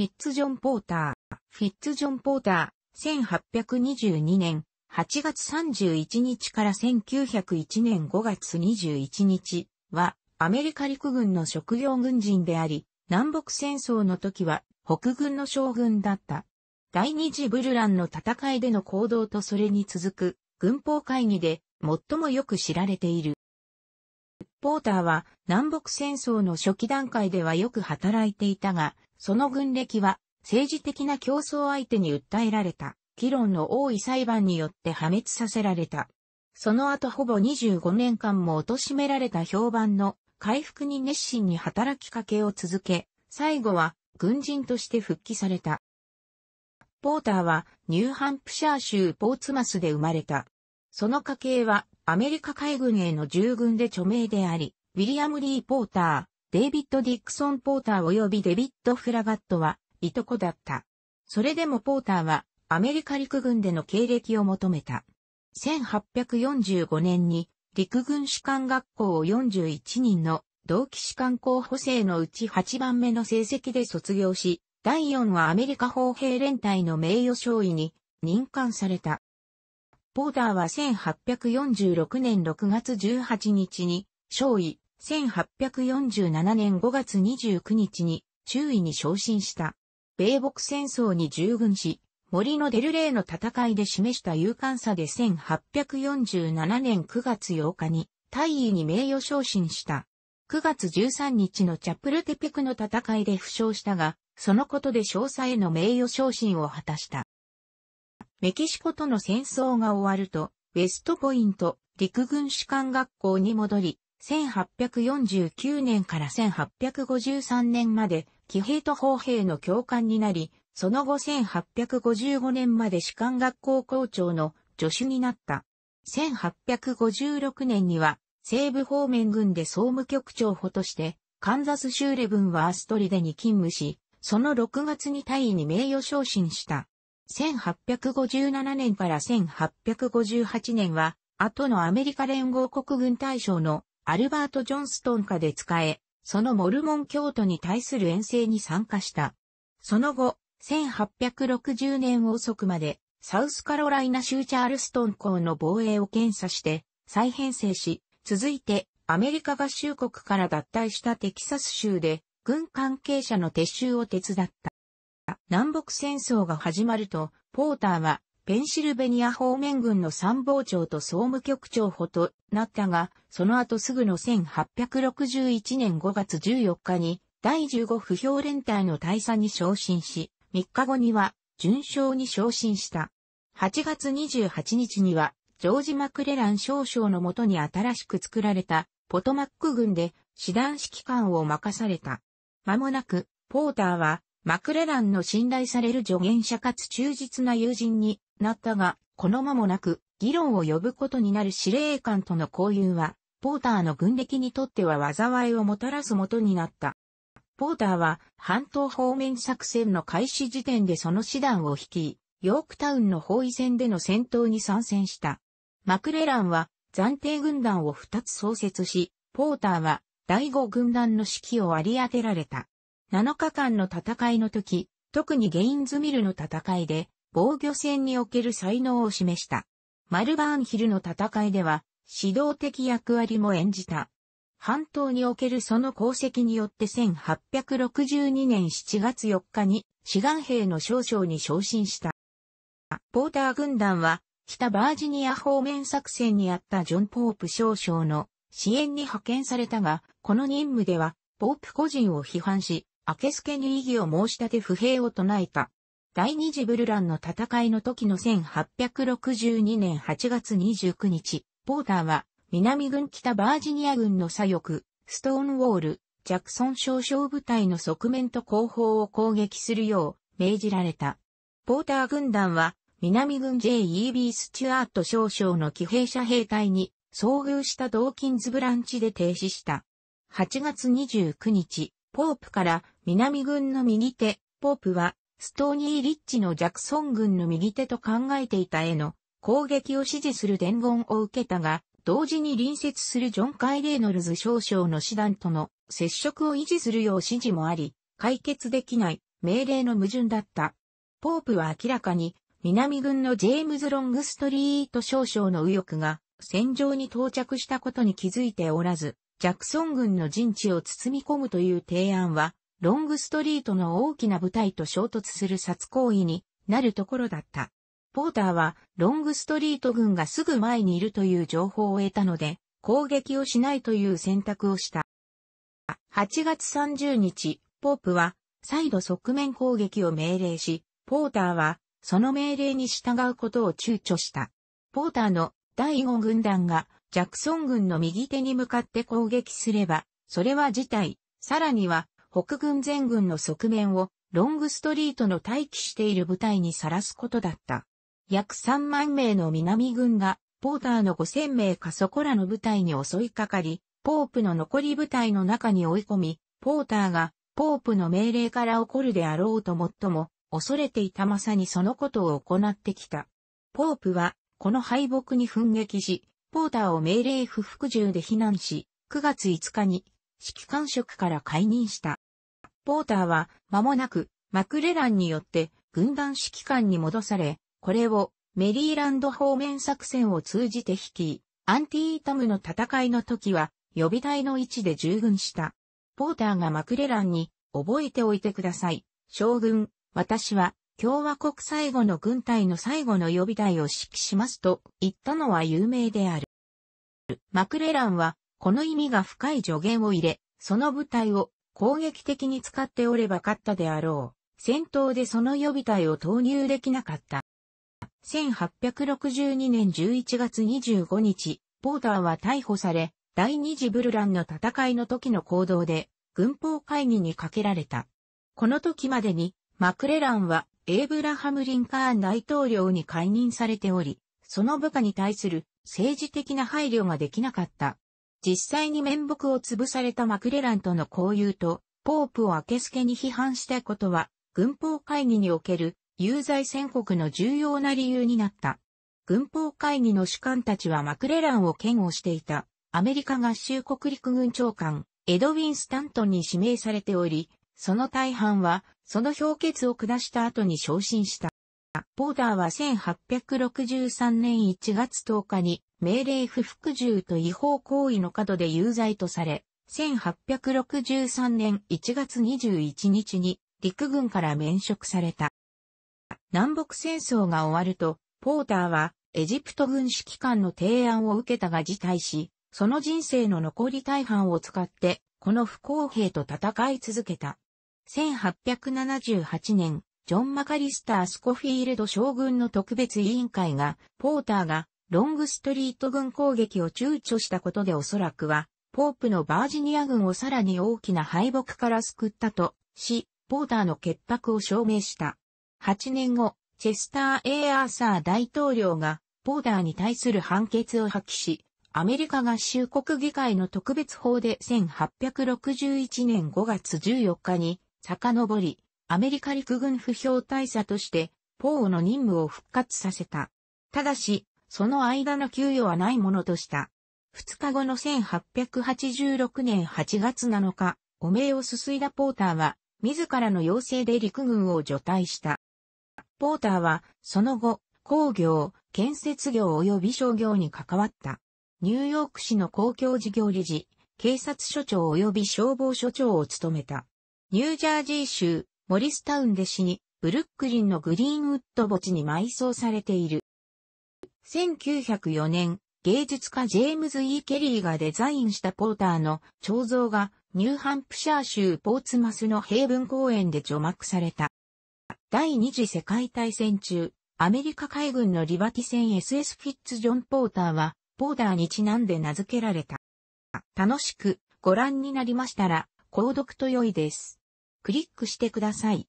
フィッツジョン・ポーター。フィッツジョン・ポーター、1822年8月31日から1901年5月21日は、アメリカ陸軍の職業軍人であり、南北戦争の時は北軍の将軍だった。第二次ブルランの戦いでの行動とそれに続く軍法会議で最もよく知られている。ポーターは南北戦争の初期段階ではよく働いていたが、その軍歴は政治的な競争相手に訴えられた、議論の多い裁判によって破滅させられた。その後ほぼ25年間も貶められた評判の回復に熱心に働きかけを続け、最後は軍人として復帰された。ポーターはニューハンプシャー州ポーツマスで生まれた。その家系はアメリカ海軍への従軍で著名であり、ウィリアム・リー・ポーター、デイビッド・ディクソン・ポーター及びデビッド・フラガットは、いとこだった。それでもポーターは、アメリカ陸軍での経歴を求めた。1845年に、陸軍士官学校を41人の同期士官候補生のうち8番目の成績で卒業し、第4はアメリカ砲兵連隊の名誉少尉に任官された。ポーターは1846年6月18日に、少尉、1847年5月29日に中尉に昇進した。米北戦争に従軍し、森のデルレーの戦いで示した勇敢さで1847年9月8日に大尉に名誉昇進した。9月13日のチャプルテペクの戦いで負傷したが、そのことで少佐への名誉昇進を果たした。メキシコとの戦争が終わると、ウェストポイント陸軍士官学校に戻り、1849年から1853年まで、騎兵と砲兵の教官になり、その後1855年まで士官学校校長の助手になった。1856年には、西部方面軍で総務局長補として、カンザス州レブンはアストリデに勤務し、その6月に大尉に名誉昇進した。1857年から1858年は、後のアメリカ連合国軍大将のアルバート・ジョンストン下で使え、そのモルモン教徒に対する遠征に参加した。その後、1860年遅くまで、サウスカロライナ州チャールストン港の防衛を検査して、再編成し、続いて、アメリカ合衆国から脱退したテキサス州で、軍関係者の撤収を手伝った。南北戦争が始まると、ポーターはペンシルベニア方面軍の参謀長と総務局長補となったが、その後すぐの1861年5月14日に第15不評連隊の大佐に昇進し、3日後には順将に昇進した。8月28日には、ジョージ・マクレラン少将のもとに新しく作られたポトマック軍で師団指揮官を任された。間もなく、ポーターはマクレランの信頼される助言者かつ忠実な友人になったが、この間もなく、議論を呼ぶことになる司令官との交友は、ポーターの軍歴にとっては災いをもたらすもとになった。ポーターは、半島方面作戦の開始時点でその師団を率い、ヨークタウンの包囲戦での戦闘に参戦した。マクレランは、暫定軍団を2つ創設し、ポーターは、第五軍団の指揮を割り当てられた。7日間の戦いの時、特にゲインズミルの戦いで、防御戦における才能を示した。マルバーンヒルの戦いでは、指導的役割も演じた。半島におけるその功績によって1862年7月4日に志願兵の少将に昇進した。ポーター軍団は北バージニア方面作戦にあったジョン・ポープ少将の支援に派遣されたが、この任務ではポープ個人を批判し、明助に異議を申し立て不平を唱えた。第二次ブルランの戦いの時の1862年8月29日、ポーターは南軍北バージニア軍の左翼、ストーンウォール、ジャクソン少将部隊の側面と後方を攻撃するよう命じられた。ポーター軍団は南軍 J.E.B. スチュアート少将の騎兵車兵隊に遭遇したドーキンズブランチで停止した。8月29日、ポープから南軍の右手、ポープはストーニーリッチのジャクソン軍の右手と考えていたへの攻撃を支持する伝言を受けたが、同時に隣接するジョン・カイ・レーノルズ少将の師団との接触を維持するよう指示もあり、解決できない命令の矛盾だった。ポープは明らかに南軍のジェームズ・ロングストリート少将の右翼が戦場に到着したことに気づいておらず、ジャクソン軍の陣地を包み込むという提案は、ロングストリートの大きな部隊と衝突する殺行為になるところだった。ポーターは、ロングストリート軍がすぐ前にいるという情報を得たので、攻撃をしないという選択をした。8月30日、ポープは、再度側面攻撃を命令し、ポーターは、その命令に従うことを躊躇した。ポーターの第5軍団が、ジャクソン軍の右手に向かって攻撃すれば、それは事態、さらには、北軍全軍の側面を、ロングストリートの待機している部隊にさらすことだった。約3万名の南軍が、ポーターの5000名かそこらの部隊に襲いかかり、ポープの残り部隊の中に追い込み、ポーターが、ポープの命令から起こるであろうと最も、恐れていたまさにそのことを行ってきた。ポープは、この敗北に奮撃し、ポーターを命令不服従で非難し、9月5日に指揮官職から解任した。ポーターは間もなくマクレランによって軍団指揮官に戻され、これをメリーランド方面作戦を通じて率い、アンティータムの戦いの時は予備隊の位置で従軍した。ポーターがマクレランに覚えておいてください。将軍、私は共和国最後の軍隊の最後の予備隊を指揮しますと言ったのは有名である。マクレランは、この意味が深い助言を入れ、その部隊を攻撃的に使っておれば勝ったであろう。戦闘でその予備隊を投入できなかった。1862年11月25日、ポーターは逮捕され、第二次ブルランの戦いの時の行動で、軍法会議にかけられた。この時までに、マクレランはエイブラハム・リンカーン大統領に解任されており、その部下に対する政治的な配慮ができなかった。実際に面目を潰されたマクレランとの交友と、ポープを明けすけに批判したことは、軍法会議における有罪宣告の重要な理由になった。軍法会議の主幹たちはマクレランを嫌悪していた、アメリカ合衆国陸軍長官、エドウィン・スタントンに指名されており、その大半は、その評決を下した後に昇進した。ポーターは1863年1月10日に、命令不服従と違法行為の角で有罪とされ、1863年1月21日に陸軍から免職された。南北戦争が終わると、ポーターはエジプト軍指揮官の提案を受けたが辞退し、その人生の残り大半を使って、この不公平と戦い続けた。1878年、ジョン・マカリスター・スコフィールド将軍の特別委員会が、ポーターがロングストリート軍攻撃を躊躇したことでおそらくは、ポープのバージニア軍をさらに大きな敗北から救ったとし、ポーターの潔白を証明した。8年後、チェスター・エアーサー大統領が、ポーターに対する判決を破棄し、アメリカ合衆国議会の特別法で1861年5月14日に遡り、アメリカ陸軍不評大佐として、ポーの任務を復活させた。ただし、その間の給与はないものとした。2日後の1886年8月7日、汚名をすすいだポーターは、自らの要請で陸軍を除隊した。ポーターは、その後、工業、建設業及び商業に関わった。ニューヨーク市の公共事業理事、警察署長及び消防署長を務めた。ニュージャージー州、モリスタウンで死に、ブルックリンのグリーンウッド墓地に埋葬されている。1904年、芸術家ジェームズ・ E・ ケリーがデザインしたポーターの彫像がニューハンプシャー州ポーツマスの平文公園で除幕された。第二次世界大戦中、アメリカ海軍のリバティ船 SS フィッツ・ジョン・ポーターは、ポーターにちなんで名付けられた。楽しくご覧になりましたら、購読と良いです。クリックしてください。